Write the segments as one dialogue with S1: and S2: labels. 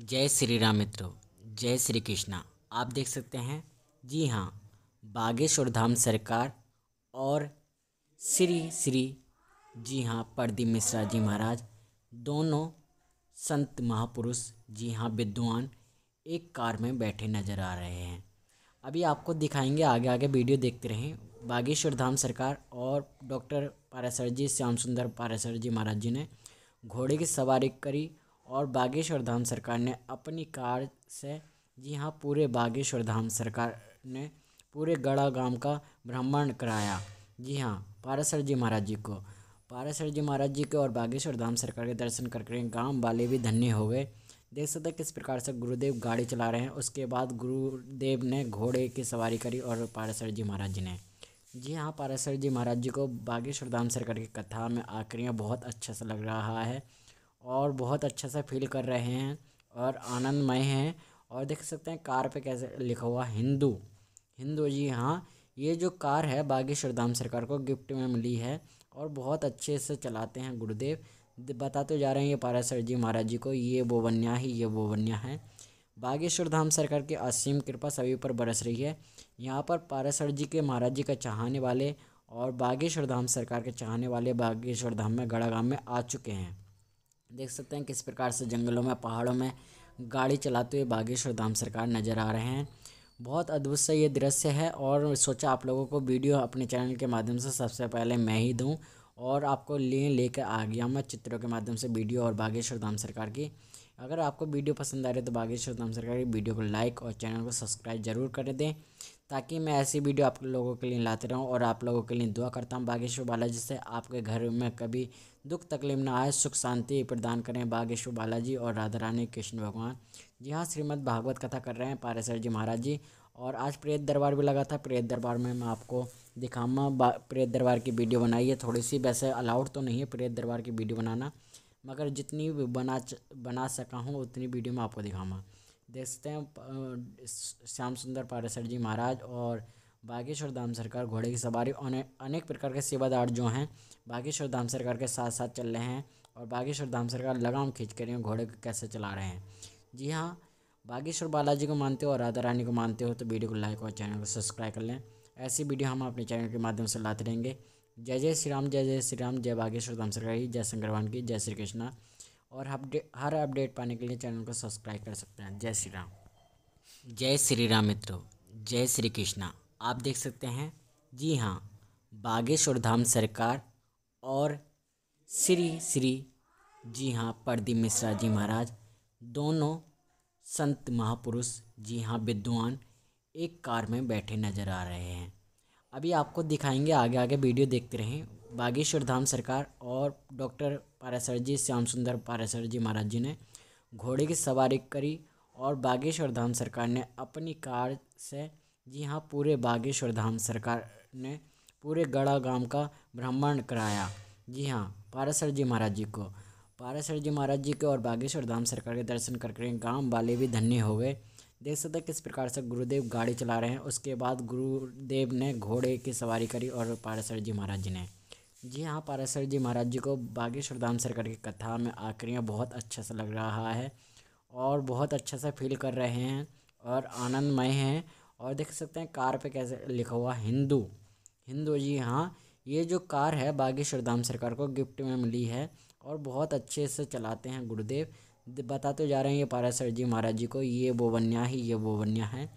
S1: जय श्री राम मित्रों जय श्री कृष्णा आप देख सकते हैं जी हाँ बागेश्वर धाम सरकार और श्री श्री जी हाँ प्रदीप मिश्रा जी महाराज दोनों संत महापुरुष जी हाँ विद्वान एक कार में बैठे नज़र आ रहे हैं अभी आपको दिखाएंगे आगे आगे वीडियो देखते रहें बागेश्वर धाम सरकार और डॉक्टर पारासर जी श्याम सुंदर पारासर जी महाराज जी ने घोड़े की सवारी करी और बागेश्वर धाम सरकार ने अपनी कार से जी हाँ पूरे बागेश्वर धाम सरकार ने पूरे गड़ा गांव का भ्रमण कराया जी हाँ पारासर जी महाराज जी को पारासर जी महाराज जी के और बागेश्वर धाम सरकार के दर्शन करके गांव वाले भी धन्य हो गए देख सकते किस प्रकार से गुरुदेव गाड़ी चला रहे हैं उसके बाद गुरुदेव ने घोड़े की सवारी करी और पारासर जी महाराज जी ने जी हाँ पारासर जी महाराज जी को बागेश्वर धाम सरकार की कथा में आकरियाँ बहुत अच्छा सा लग रहा है और बहुत अच्छे सा फील कर रहे हैं और आनंदमय हैं और देख सकते हैं कार पे कैसे लिखा हुआ हिंदू हिंदू जी हाँ ये जो कार है बागेश्वर धाम सरकार को गिफ्ट में मिली है और बहुत अच्छे से चलाते हैं गुरुदेव बताते जा रहे हैं ये पारासर जी महाराज जी को ये वो बन्या ही ये वो बन्या है बागेश्वर धाम सरकार की असीम कृपा सभी पर बरस रही है यहाँ पर पारासर जी के महाराज जी का चाहने वाले और बागेश्वर धाम सरकार के चाहने वाले बागेश्वर धाम में गड़ागाम में आ चुके हैं देख सकते हैं किस प्रकार से जंगलों में पहाड़ों में गाड़ी चलाते हुए बागेश्वर धाम सरकार नज़र आ रहे हैं बहुत अद्भुत सा ये दृश्य है और सोचा आप लोगों को वीडियो अपने चैनल के माध्यम से सबसे पहले मैं ही दूँ और आपको ले लेकर आ गया मैं चित्रों के माध्यम से वीडियो और बागेश्वर धाम सरकार की अगर आपको वीडियो पसंद आ रही है तो बागेश्वर धाम सरकार की वीडियो को लाइक और चैनल को सब्सक्राइब जरूर कर दें ताकि मैं ऐसी वीडियो आप लोगों के लिए लाते रहूं और आप लोगों के लिए दुआ करता हूं बागेश्वर बालाजी से आपके घर में कभी दुख तकलीफ ना आए सुख शांति प्रदान करें बागेश्वर बालाजी और राधा रानी कृष्ण भगवान जी हाँ श्रीमद भागवत कथा कर रहे हैं पारेसर जी महाराज जी और आज प्रेत दरबार भी लगा था प्रेत दरबार में मैं आपको दिखाऊँगा प्रेत दरबार की वीडियो बनाई है थोड़ी सी वैसे अलाउड तो नहीं है प्रेत दरबार की वीडियो बनाना मगर जितनी भी बना बना सका हूँ उतनी वीडियो में आपको दिखाऊंगा देखते हैं श्याम सुंदर पारेसर जी महाराज और बागेश्वर धाम सरकार घोड़े की सवारी अनेक प्रकार के सेवादार जो हैं बागेश्वर धाम सरकार के साथ साथ चल रहे हैं और बागेश्वर धाम सरकार लगाम खींच कर घोड़े को कैसे चला रहे हैं जी हाँ बागेश्वर बालाजी को मानते हो और राधा रानी को मानते हो तो वीडियो को लाइक और चैनल को सब्सक्राइब कर लें ऐसी वीडियो हम अपने चैनल के माध्यम से लाते रहेंगे जय जय श्री राम जय जय श्री राम जय बागेश्वर धाम सरकारी जय भगवान की जय श्री कृष्णा और अपडेट हर अपडेट पाने के लिए चैनल को सब्सक्राइब कर सकते हैं जय श्री राम जय श्री राम मित्रों जय श्री कृष्णा आप देख सकते हैं जी हाँ बागेश्वर धाम सरकार और श्री श्री जी हाँ प्रदीप मिश्रा जी महाराज दोनों संत महापुरुष जी हाँ विद्वान एक कार में बैठे नजर आ रहे हैं अभी आपको दिखाएंगे आगे आगे वीडियो देखते रहें बागेश्वर धाम सरकार और डॉक्टर पारासर जी श्याम सुंदर पारासर जी महाराज जी ने घोड़े की सवारी करी और बागेश्वर धाम सरकार ने अपनी कार से जी हाँ पूरे बागेश्वर धाम सरकार ने पूरे गढ़ा गांव का भ्रमण कराया जी हाँ पारासर जी महाराज जी को पारासर जी महाराज जी के और बागेश्वर धाम सरकार के दर्शन करके गांव वाले भी धन्य हो गए देख सकते हैं किस प्रकार से गुरुदेव गाड़ी चला रहे हैं उसके बाद गुरुदेव ने घोड़े की सवारी करी और पारेसर जी महाराज जी ने जी हाँ पारेसर जी महाराज जी को बागेश्वर धाम सरकार की कथा में आकर बहुत अच्छा सा लग रहा है और बहुत अच्छा सा फील कर रहे हैं और आनंदमय हैं और देख सकते हैं कार पे कैसे लिखा हुआ हिंदू हिंदू जी हाँ ये जो कार है बागेश्वर धाम सरकार को गिफ्ट में मिली है और बहुत अच्छे से चलाते हैं गुरुदेव बताते जा रहे हैं ये पारासर जी महाराज जी को ये वो बन्या ही ये वो बन्या है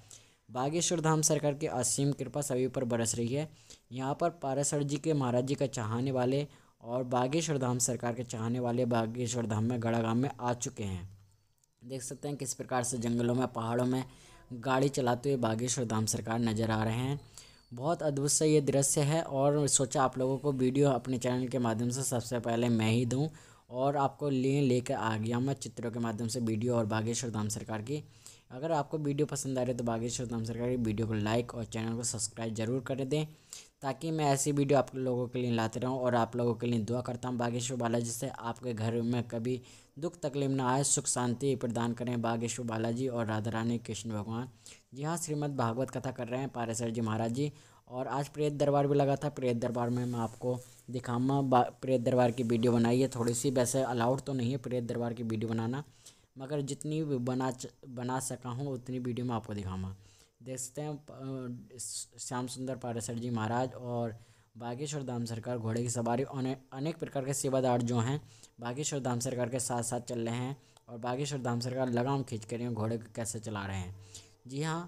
S1: बागेश्वर धाम सरकार की असीम कृपा सभी पर बरस रही है यहाँ पर पारासर जी के महाराज जी का चाहने वाले और बागेश्वर धाम सरकार के चाहने वाले बागेश्वर धाम में गड़ागाम में आ चुके हैं देख सकते हैं किस प्रकार से जंगलों में पहाड़ों में गाड़ी चलाते हुए बागेश्वर धाम सरकार नज़र आ रहे हैं बहुत अद्भुत सा ये दृश्य है और सोचा आप लोगों को वीडियो अपने चैनल के माध्यम से सबसे पहले मैं ही दूँ और आपको लिए लेकर आ गया मैं चित्रों के माध्यम से वीडियो और बागेश्वर धाम सरकार की अगर आपको वीडियो पसंद आ रही है तो बागेश्वर धाम सरकार की वीडियो को लाइक और चैनल को सब्सक्राइब जरूर कर दें ताकि मैं ऐसी वीडियो आप लोगों के लिए लाते रहूं और आप लोगों के लिए दुआ करता हूं बागेश्वर बालाजी से आपके घर में कभी दुख तकलीफ ना आए सुख शांति प्रदान करें बागेश्वर बालाजी और राधा रानी कृष्ण भगवान जी हाँ श्रीमद भागवत कथा कर रहे हैं पारेसर जी महाराज जी और आज प्रेत दरबार भी लगा था प्रेत दरबार में मैं आपको दिखाऊंगा प्रेत दरबार की वीडियो बनाई है थोड़ी सी वैसे अलाउड तो नहीं है प्रेत दरबार की वीडियो बनाना मगर जितनी बना बना सका हूँ उतनी वीडियो मैं आपको दिखाऊंगा देख सकते हैं श्याम सुंदर पारेसर जी महाराज और बागेश्वर धाम सरकार घोड़े की सवारी अनेक प्रकार के सेवादार जो हैं बागेश्वर धाम सरकार के साथ साथ चल रहे हैं और बागेश्वर धाम सरकार लगाम खींच कर घोड़े कैसे चला रहे हैं जी हाँ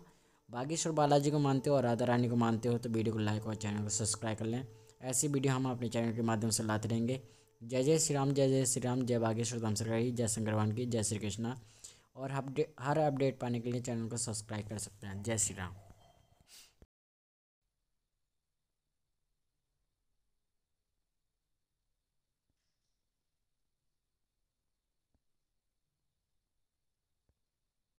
S1: बागेश्वर बालाजी को मानते हो और राधा रानी को मानते हो तो वीडियो को लाइक और चैनल को सब्सक्राइब कर लें ऐसी वीडियो हम अपने चैनल के माध्यम से लाते रहेंगे जय जय श्री राम जय जय श्री राम जय बागेश्वर धाम सरकारी जय भगवान की जय श्री कृष्णा और हर अपडेट पाने के लिए चैनल को सब्सक्राइब कर सकते हैं जय श्री राम